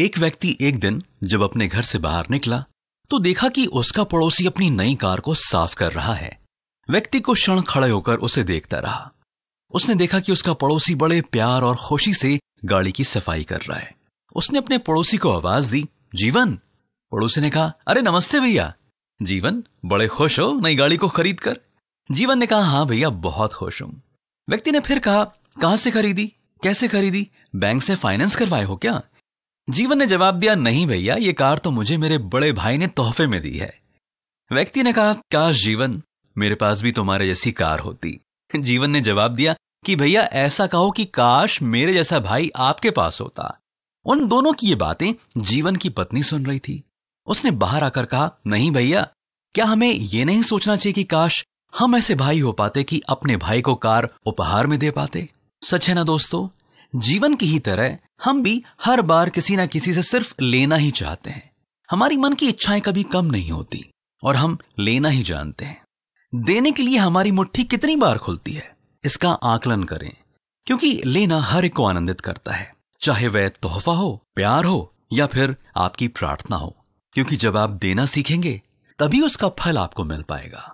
एक व्यक्ति एक दिन जब अपने घर से बाहर निकला तो देखा कि उसका पड़ोसी अपनी नई कार को साफ कर रहा है व्यक्ति को क्षण खड़े होकर उसे देखता रहा उसने देखा कि उसका पड़ोसी बड़े प्यार और खुशी से गाड़ी की सफाई कर रहा है उसने अपने पड़ोसी को आवाज दी जीवन पड़ोसी ने कहा अरे नमस्ते भैया जीवन बड़े खुश हो नई गाड़ी को खरीद कर जीवन ने कहा हाँ भैया बहुत खुश हूं व्यक्ति ने फिर कहा कहां से खरीदी कैसे खरीदी बैंक से फाइनेंस करवाए हो क्या जीवन ने जवाब दिया नहीं भैया ये कार तो मुझे मेरे बड़े भाई ने तोहफे में दी है व्यक्ति ने कहा काश जीवन मेरे पास भी तुम्हारे जैसी कार होती जीवन ने जवाब दिया कि भैया ऐसा कहो कि काश मेरे जैसा भाई आपके पास होता उन दोनों की ये बातें जीवन की पत्नी सुन रही थी उसने बाहर आकर कहा नहीं भैया क्या हमें यह नहीं सोचना चाहिए कि काश हम ऐसे भाई हो पाते कि अपने भाई को कार उपहार में दे पाते सच है ना दोस्तों जीवन की ही तरह हम भी हर बार किसी ना किसी से सिर्फ लेना ही चाहते हैं हमारी मन की इच्छाएं कभी कम नहीं होती और हम लेना ही जानते हैं देने के लिए हमारी मुट्ठी कितनी बार खुलती है इसका आकलन करें क्योंकि लेना हर एक को आनंदित करता है चाहे वह तोहफा हो प्यार हो या फिर आपकी प्रार्थना हो क्योंकि जब आप देना सीखेंगे तभी उसका फल आपको मिल पाएगा